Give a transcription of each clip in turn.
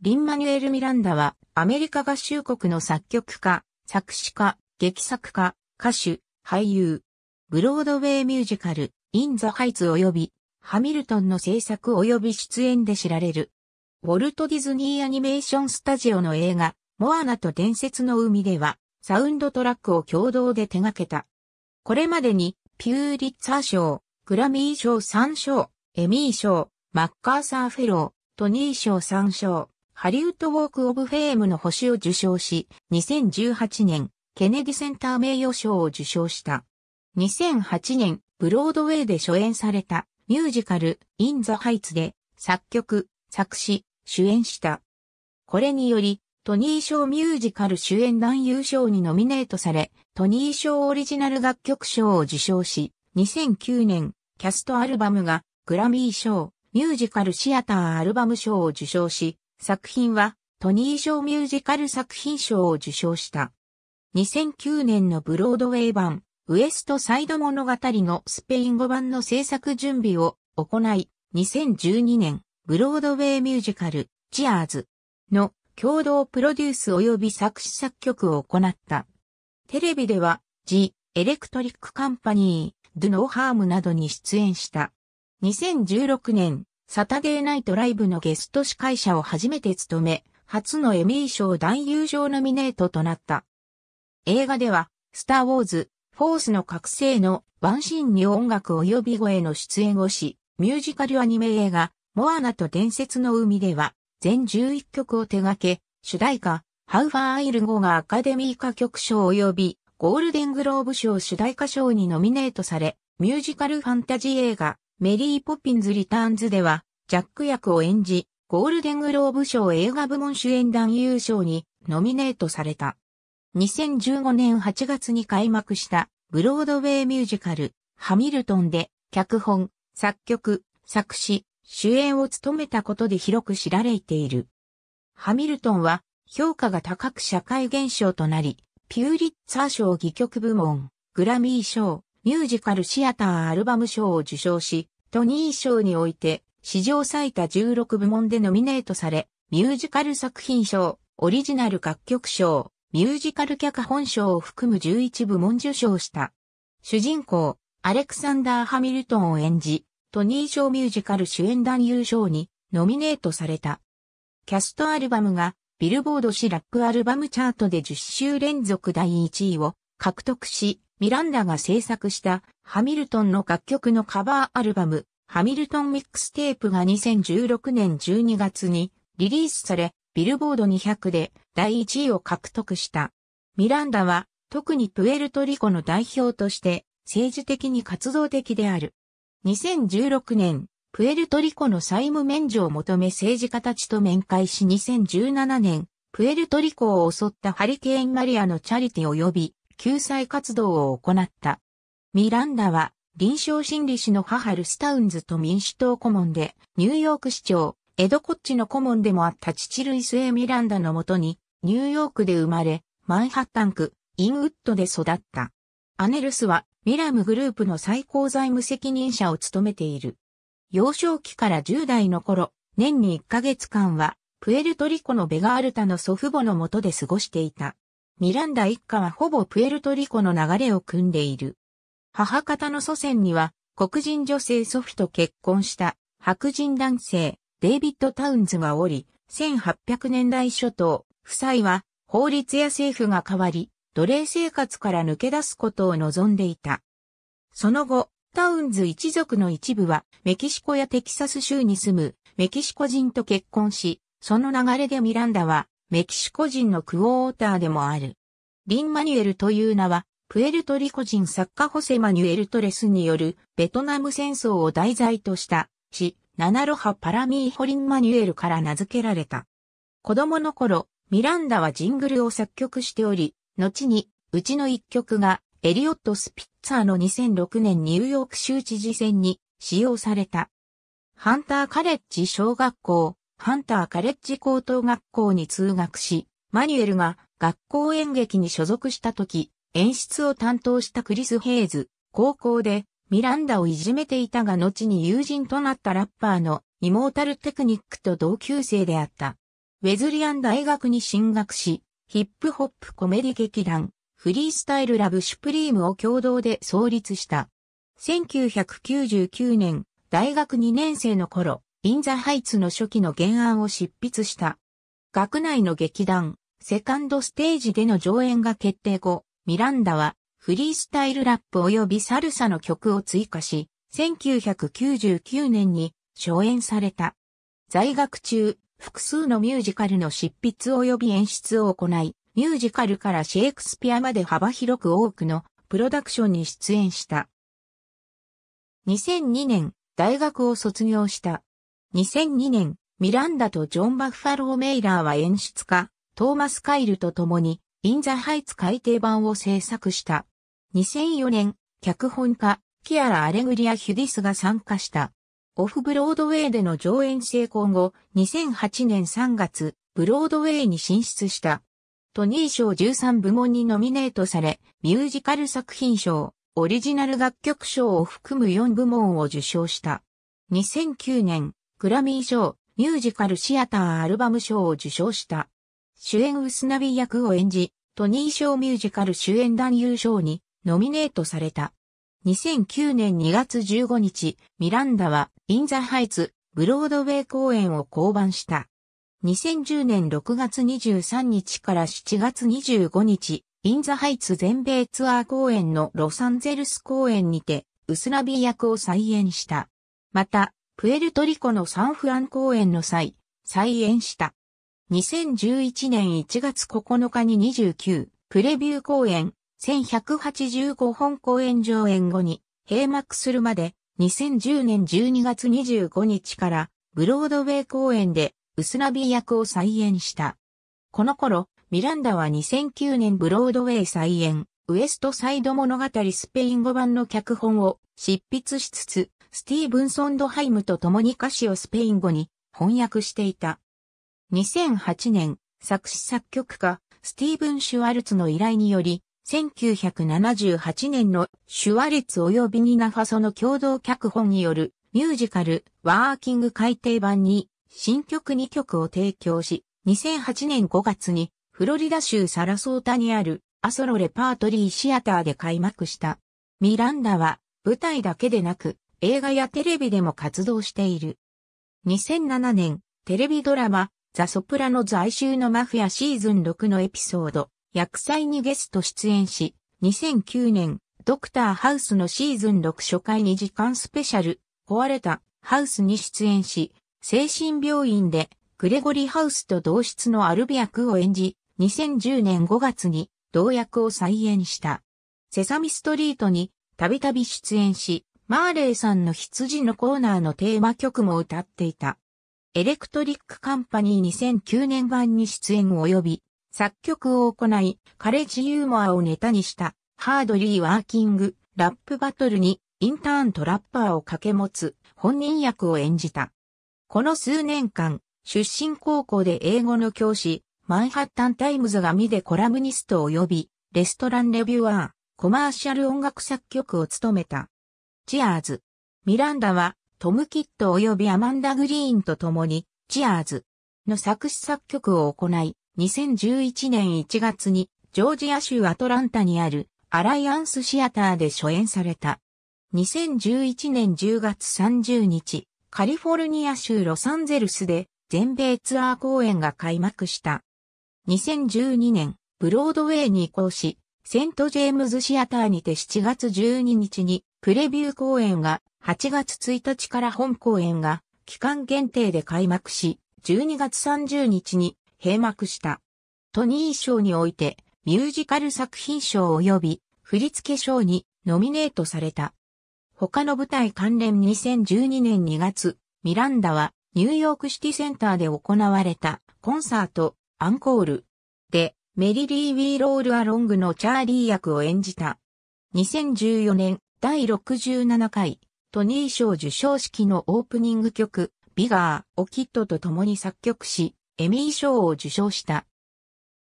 リンマニュエル・ミランダは、アメリカ合衆国の作曲家、作詞家、劇作家、歌手、俳優。ブロードウェイミュージカル、イン・ザ・ハイツ及び、ハミルトンの制作及び出演で知られる。ウォルト・ディズニー・アニメーション・スタジオの映画、モアナと伝説の海では、サウンドトラックを共同で手掛けた。これまでに、ピューリッツァー賞、グラミー賞3賞、エミー賞、マッカーサー・フェロー、トニー賞3賞。ハリウッドウォーク・オブ・フェームの星を受賞し、2018年、ケネディセンター名誉賞を受賞した。2008年、ブロードウェイで初演されたミュージカル、イン・ザ・ハイツで作曲、作詞、主演した。これにより、トニー賞ミュージカル主演男優賞にノミネートされ、トニー賞オリジナル楽曲賞を受賞し、2009年、キャストアルバムがグラミー賞、ミュージカルシアターアルバム賞を受賞し、作品はトニー賞ミュージカル作品賞を受賞した。2009年のブロードウェイ版ウエストサイド物語のスペイン語版の制作準備を行い、2012年ブロードウェイミュージカルチアーズの共同プロデュース及び作詞作曲を行った。テレビでは、ジ・エレクトリックカンパニー、ドゥ・ノーハームなどに出演した。2016年、サタデーナイトライブのゲスト司会者を初めて務め、初のエミー賞男優賞ノミネートとなった。映画では、スター・ウォーズ、フォースの覚醒のワンシーンに音楽及び声の出演をし、ミュージカルアニメ映画、モアナと伝説の海では、全11曲を手掛け、主題歌、ハウファー・アイル号がアカデミー歌曲賞及びゴールデングローブ賞主題歌賞にノミネートされ、ミュージカルファンタジー映画、メリーポピンズ・リターンズでは、ジャック役を演じ、ゴールデングローブ賞映画部門主演男優賞にノミネートされた。2015年8月に開幕したブロードウェイミュージカル、ハミルトンで、脚本、作曲、作詞、主演を務めたことで広く知られている。ハミルトンは評価が高く社会現象となり、ピューリッツァー賞戯曲部門、グラミー賞、ミュージカルシアターアルバム賞を受賞し、トニー賞において史上最多16部門でノミネートされ、ミュージカル作品賞、オリジナル楽曲賞、ミュージカル脚本賞を含む11部門受賞した。主人公、アレクサンダー・ハミルトンを演じ、トニー賞ミュージカル主演男優賞にノミネートされた。キャストアルバムがビルボード誌ラップアルバムチャートで10週連続第1位を獲得し、ミランダが制作したハミルトンの楽曲のカバーアルバム、ハミルトンミックステープが2016年12月にリリースされ、ビルボード200で第1位を獲得した。ミランダは特にプエルトリコの代表として政治的に活動的である。2016年、プエルトリコの債務免除を求め政治家たちと面会し2017年、プエルトリコを襲ったハリケーンマリアのチャリティ及び救済活動を行った。ミランダは臨床心理士の母ルスタウンズと民主党顧問で、ニューヨーク市長、エドコッチの顧問でもあった父ルイス・エ・ミランダのもとに、ニューヨークで生まれ、マンハッタン区、インウッドで育った。アネルスは、ミラムグループの最高財務責任者を務めている。幼少期から10代の頃、年に1ヶ月間は、プエルトリコのベガールタの祖父母のもとで過ごしていた。ミランダ一家はほぼプエルトリコの流れを組んでいる。母方の祖先には黒人女性ソフィと結婚した白人男性デイビッド・タウンズがおり、1800年代初頭、夫妻は法律や政府が変わり、奴隷生活から抜け出すことを望んでいた。その後、タウンズ一族の一部はメキシコやテキサス州に住むメキシコ人と結婚し、その流れでミランダはメキシコ人のクォーターでもある。リン・マニュエルという名は、プエルトリコ人作家ホセ・マニュエル・トレスによるベトナム戦争を題材とした詩、ナナロハ・パラミーホリン・マニュエルから名付けられた。子供の頃、ミランダはジングルを作曲しており、後に、うちの一曲がエリオット・スピッツァーの2006年ニューヨーク州知事選に使用された。ハンター・カレッジ小学校ハンターカレッジ高等学校に通学し、マニュエルが学校演劇に所属した時、演出を担当したクリス・ヘイズ、高校でミランダをいじめていたが後に友人となったラッパーのイモータルテクニックと同級生であった。ウェズリアン大学に進学し、ヒップホップコメディ劇団、フリースタイルラブシュプリームを共同で創立した。1999年、大学2年生の頃、インザハイツの初期の原案を執筆した。学内の劇団、セカンドステージでの上演が決定後、ミランダはフリースタイルラップ及びサルサの曲を追加し、1999年に上演された。在学中、複数のミュージカルの執筆及び演出を行い、ミュージカルからシェイクスピアまで幅広く多くのプロダクションに出演した。2002年、大学を卒業した。2002年、ミランダとジョン・バッファロー・メイラーは演出家、トーマス・カイルと共に、イン・ザ・ハイツ改訂版を制作した。2004年、脚本家、キアラ・アレグリア・ヒュディスが参加した。オフブロードウェイでの上演成功後、2008年3月、ブロードウェイに進出した。トニー賞13部門にノミネートされ、ミュージカル作品賞、オリジナル楽曲賞を含む4部門を受賞した。2009年、グラミー賞、ミュージカルシアターアルバム賞を受賞した。主演ウスナビ役を演じ、トニー賞ミュージカル主演男優賞にノミネートされた。2009年2月15日、ミランダはインザハイツ、ブロードウェイ公演を降板した。2010年6月23日から7月25日、インザハイツ全米ツアー公演のロサンゼルス公演にて、ウスナビ役を再演した。また、プエルトリコのサンフアン公演の際、再演した。2011年1月9日に29、プレビュー公演、1185本公演上演後に、閉幕するまで、2010年12月25日から、ブロードウェイ公演で、ウスナビ役を再演した。この頃、ミランダは2009年ブロードウェイ再演、ウエストサイド物語スペイン語版の脚本を執筆しつつ、スティーブンソン・ドハイムと共に歌詞をスペイン語に翻訳していた。2008年、作詞作曲家、スティーブン・シュワルツの依頼により、1978年のシュワルツ及びニナファソの共同脚本によるミュージカルワーキング改訂版に新曲2曲を提供し、2008年5月にフロリダ州サラソータにあるアソロレパートリーシアターで開幕した。ミランダは舞台だけでなく映画やテレビでも活動している。2007年、テレビドラマ、ザ・ソプラノ在州のマフィアシーズン6のエピソード、薬剤にゲスト出演し、2009年、ドクターハウスのシーズン6初回2時間スペシャル、壊れたハウスに出演し、精神病院でグレゴリーハウスと同室のアルビアクを演じ、2010年5月に同役を再演した。セサミストリートにたびたび出演し、マーレイさんの羊のコーナーのテーマ曲も歌っていた。エレクトリックカンパニー2009年版に出演及び、作曲を行い、カレッジユーモアをネタにした、ハードリーワーキング、ラップバトルに、インターントラッパーを掛け持つ、本人役を演じた。この数年間、出身高校で英語の教師、マンハッタンタイムズが見でコラムニスト及び、レストランレビュアー、コマーシャル音楽作曲を務めた。チアーズ。ミランダは、トム・キット及びアマンダ・グリーンと共に、チアーズの作詞作曲を行い、2011年1月に、ジョージア州アトランタにある、アライアンスシアターで初演された。2011年10月30日、カリフォルニア州ロサンゼルスで、全米ツアー公演が開幕した。2012年、ブロードウェイに移行し、セントジェームズシアターにて7月12日にプレビュー公演が8月1日から本公演が期間限定で開幕し、12月30日に閉幕した。トニー賞においてミュージカル作品賞及び振付賞にノミネートされた。他の舞台関連2012年2月、ミランダはニューヨークシティセンターで行われたコンサートアンコールでメリリー・ウィーロール・アロングのチャーリー役を演じた。2014年第67回トニー賞受賞式のオープニング曲、ビガー、オキッドと共に作曲し、エミー賞を受賞した。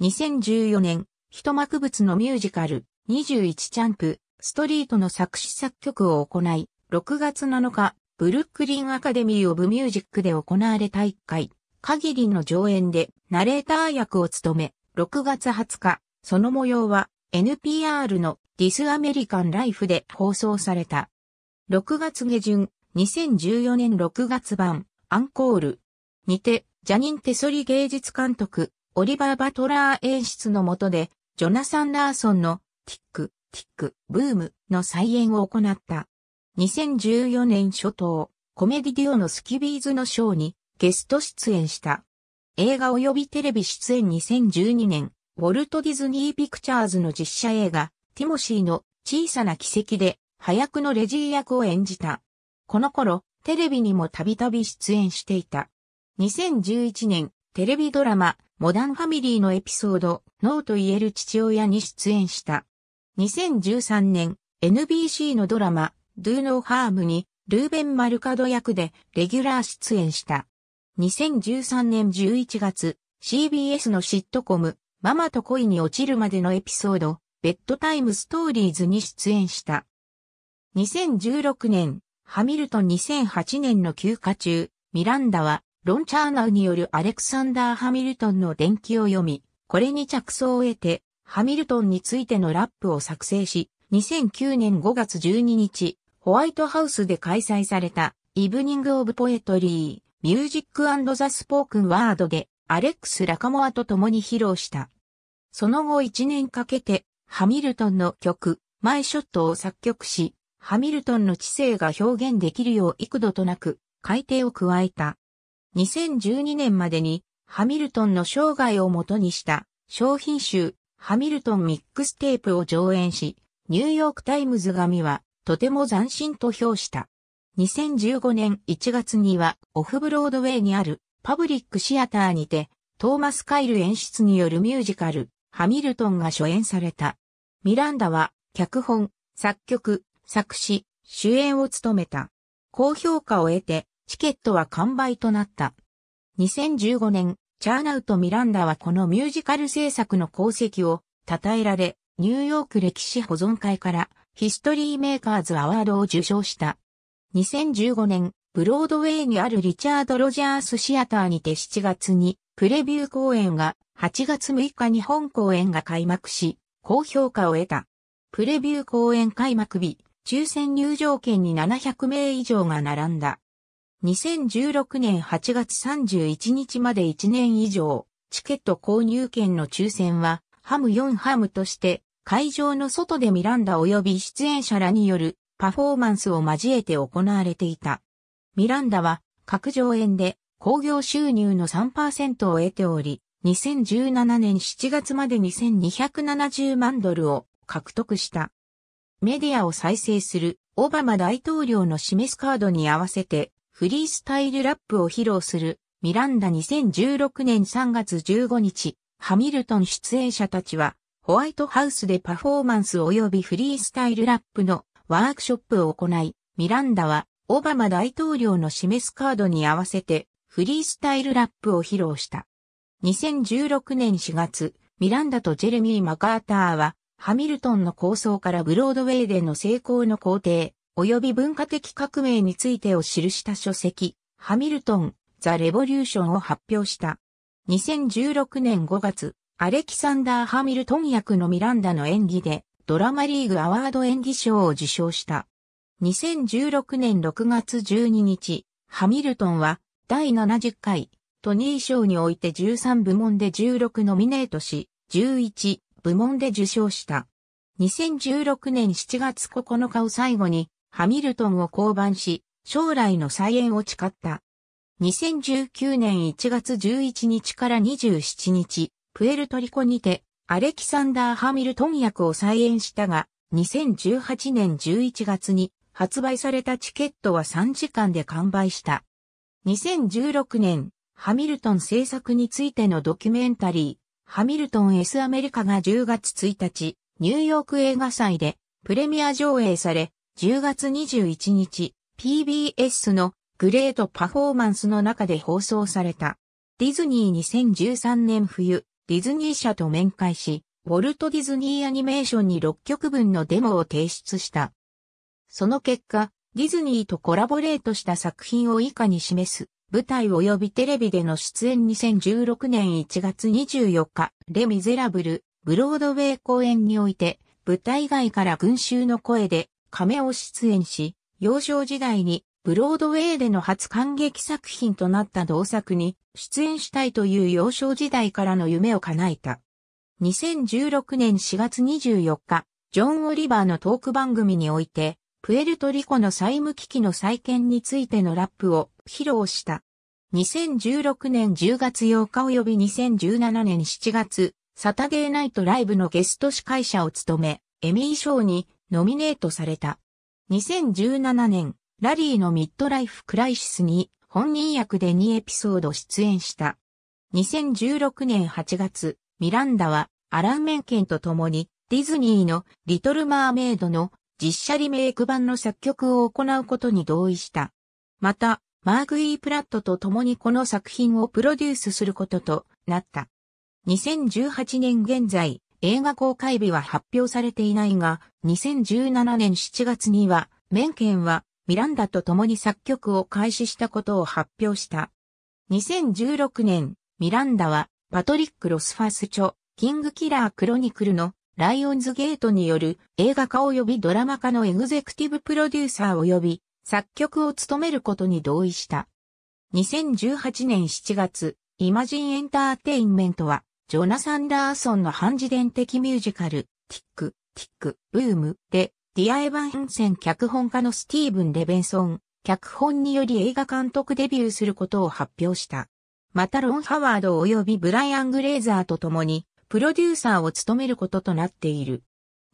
2014年、一幕物のミュージカル、21チャンプ、ストリートの作詞作曲を行い、6月7日、ブルックリンアカデミー・オブ・ミュージックで行われた1回、限りの上演でナレーター役を務め、6月20日、その模様は NPR の This American Life で放送された。6月下旬、2014年6月版、アンコール。にて、ジャニン・テソリ芸術監督、オリバー・バトラー演出の下で、ジョナサン・ラーソンの、ティック、ティック、ブームの再演を行った。2014年初頭、コメディディオのスキビーズのショーにゲスト出演した。映画及びテレビ出演2012年ウォルト・ディズニー・ピクチャーズの実写映画、ティモシーの小さな奇跡で、早くのレジー役を演じた。この頃、テレビにもたびたび出演していた。2011年、テレビドラマ、モダンファミリーのエピソード、ノーと言える父親に出演した。2013年、NBC のドラマ、Do No Harm に、ルーベン・マルカド役でレギュラー出演した。2013年11月、CBS のシットコム、ママと恋に落ちるまでのエピソード、ベッドタイムストーリーズに出演した。2016年、ハミルトン2008年の休暇中、ミランダは、ロンチャーナウによるアレクサンダー・ハミルトンの伝記を読み、これに着想を得て、ハミルトンについてのラップを作成し、2009年5月12日、ホワイトハウスで開催された、イブニング・オブ・ポエトリー、ミュージック・ザ・スポークン・ワードで、アレックス・ラカモアと共に披露した。その後1年かけて、ハミルトンの曲、マイショットを作曲し、ハミルトンの知性が表現できるよう幾度となく改定を加えた。2012年までにハミルトンの生涯をもとにした商品集ハミルトンミックステープを上演し、ニューヨークタイムズ紙はとても斬新と評した。2015年1月にはオフブロードウェイにあるパブリックシアターにて、トーマス・カイル演出によるミュージカル、ハミルトンが初演された。ミランダは、脚本、作曲、作詞、主演を務めた。高評価を得て、チケットは完売となった。2015年、チャーナウとミランダはこのミュージカル制作の功績を称えられ、ニューヨーク歴史保存会からヒストリーメーカーズアワードを受賞した。2015年、ブロードウェイにあるリチャード・ロジャース・シアターにて7月にプレビュー公演が8月6日に本公演が開幕し、高評価を得た。プレビュー公演開幕日、抽選入場券に700名以上が並んだ。2016年8月31日まで1年以上、チケット購入券の抽選は、ハム4ハムとして、会場の外でミランダ及び出演者らによるパフォーマンスを交えて行われていた。ミランダは、各上園で工業収入の3%を得ており、2017年7月まで2 2 7 0万ドルを獲得した。メディアを再生するオバマ大統領の示すカードに合わせてフリースタイルラップを披露するミランダ2016年3月15日、ハミルトン出演者たちはホワイトハウスでパフォーマンス及びフリースタイルラップのワークショップを行い、ミランダはオバマ大統領の示すカードに合わせてフリースタイルラップを披露した。2016年4月、ミランダとジェレミー・マカーターは、ハミルトンの構想からブロードウェイでの成功の工程、及び文化的革命についてを記した書籍、ハミルトン、ザ・レボリューションを発表した。2016年5月、アレキサンダー・ハミルトン役のミランダの演技で、ドラマリーグアワード演技賞を受賞した。2016年6月12日、ハミルトンは第70回トニー賞において13部門で16ノミネートし、11部門で受賞した。2016年7月9日を最後にハミルトンを降板し、将来の再演を誓った。2019年1月11日から27日、プエルトリコにて、アレキサンダー・ハミルトン役を再演したが、2018年11月に発売されたチケットは3時間で完売した。2016年、ハミルトン制作についてのドキュメンタリー、ハミルトン S アメリカが10月1日、ニューヨーク映画祭でプレミア上映され、10月21日、PBS のグレートパフォーマンスの中で放送された。ディズニー2013年冬、ディズニー社と面会し、ウォルト・ディズニーアニメーションに6曲分のデモを提出した。その結果、ディズニーとコラボレートした作品を以下に示す、舞台及びテレビでの出演2016年1月24日、レ・ミゼラブル、ブロードウェイ公演において、舞台外から群衆の声で、亀を出演し、幼少時代にブロードウェイでの初感激作品となった同作に出演したいという幼少時代からの夢を叶えた。2016年4月24日、ジョン・オリバーのトーク番組において、プエルトリコの債務危機の再建についてのラップを披露した。2016年10月8日及び2017年7月、サタデーナイトライブのゲスト司会者を務め、エミー賞にノミネートされた。2017年、ラリーのミッドライフクライシスに本人役で2エピソード出演した。2016年8月、ミランダはアラン・メンケンと共にディズニーのリトル・マーメイドの実写リメイク版の作曲を行うことに同意した。また、マーク・イー・プラットと共にこの作品をプロデュースすることとなった。2018年現在、映画公開日は発表されていないが、2017年7月には、メンケンはミランダと共に作曲を開始したことを発表した。2016年、ミランダはパトリック・ロスファス著、キング・キラー・クロニクルのライオンズゲートによる映画化及びドラマ化のエグゼクティブプロデューサー及び作曲を務めることに同意した。2018年7月、イマジンエンターテインメントは、ジョナサン・ラーソンの半自伝的ミュージカル、ティック、ティック、ブームで、ディア・エヴァン・ヘンセン脚本家のスティーブン・レベンソン、脚本により映画監督デビューすることを発表した。またロン・ハワード及びブライアン・グレーザーと共にプロデューサーを務めることとなっている。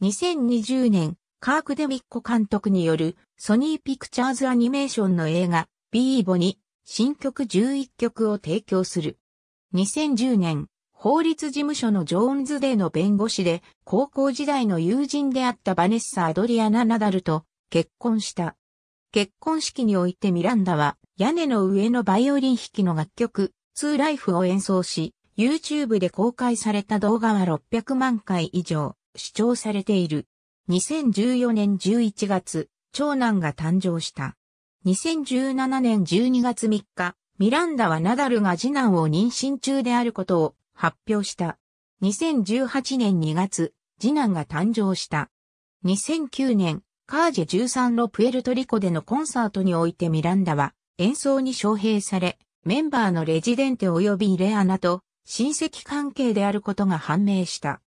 2020年、カーク・デミッコ監督によるソニー・ピクチャーズ・アニメーションの映画、ビーボに新曲11曲を提供する。2010年、法律事務所のジョーンズデーの弁護士で、高校時代の友人であったバネッサ・アドリアナ・ナダルと結婚した。結婚式においてミランダは、屋根の上のバイオリン弾きの楽曲、ツーライフを演奏し、YouTube で公開された動画は600万回以上視聴されている。2014年11月、長男が誕生した。2017年12月3日、ミランダはナダルが次男を妊娠中であることを発表した。2018年2月、次男が誕生した。2009年、カージェ13のプエルトリコでのコンサートにおいてミランダは演奏に招聘され、メンバーのレジデンテ及びレアナと親戚関係であることが判明した。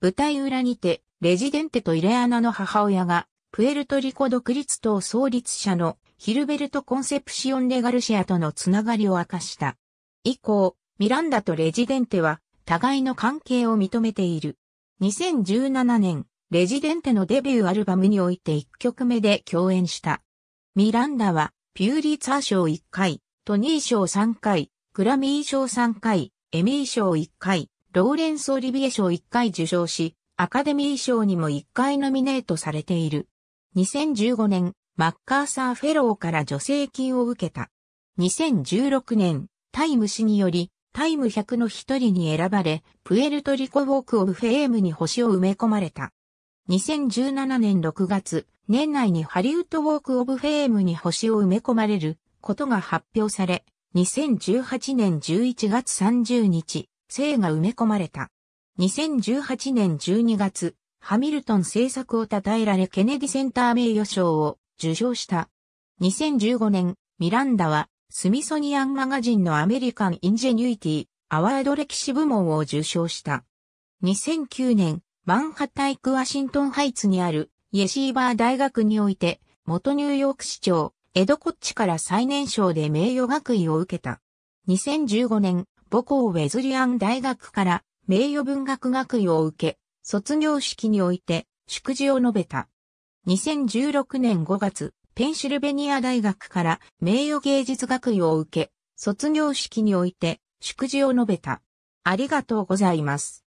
舞台裏にて、レジデンテとイレアナの母親が、プエルトリコ独立党創立者のヒルベルト・コンセプシオン・レ・ガルシアとのつながりを明かした。以降、ミランダとレジデンテは互いの関係を認めている。2017年、レジデンテのデビューアルバムにおいて1曲目で共演した。ミランダは、ピューリーツァー賞1回、トニー賞3回、グラミー賞3回、エミー賞1回、ローレンス・オリビエ賞1回受賞し、アカデミー賞にも1回ノミネートされている。2015年、マッカーサーフェローから助成金を受けた。2016年、タイム誌により、タイム100の一人に選ばれ、プエルトリコウォークオブフェームに星を埋め込まれた。2017年6月、年内にハリウッドウォークオブフェームに星を埋め込まれることが発表され、2018年11月30日、生が埋め込まれた。2018年12月、ハミルトン政策を称えられケネディセンター名誉賞を受賞した。2015年、ミランダはスミソニアンマガジンのアメリカン・インジェニュイティ・アワード歴史部門を受賞した。2009年、マンハッタイク・ワシントンハイツにあるイエシーバー大学において、元ニューヨーク市長、江戸こっちから最年少で名誉学位を受けた。2015年、母校ウェズリアン大学から名誉文学学位を受け、卒業式において祝辞を述べた。2016年5月、ペンシルベニア大学から名誉芸術学位を受け、卒業式において祝辞を述べた。ありがとうございます。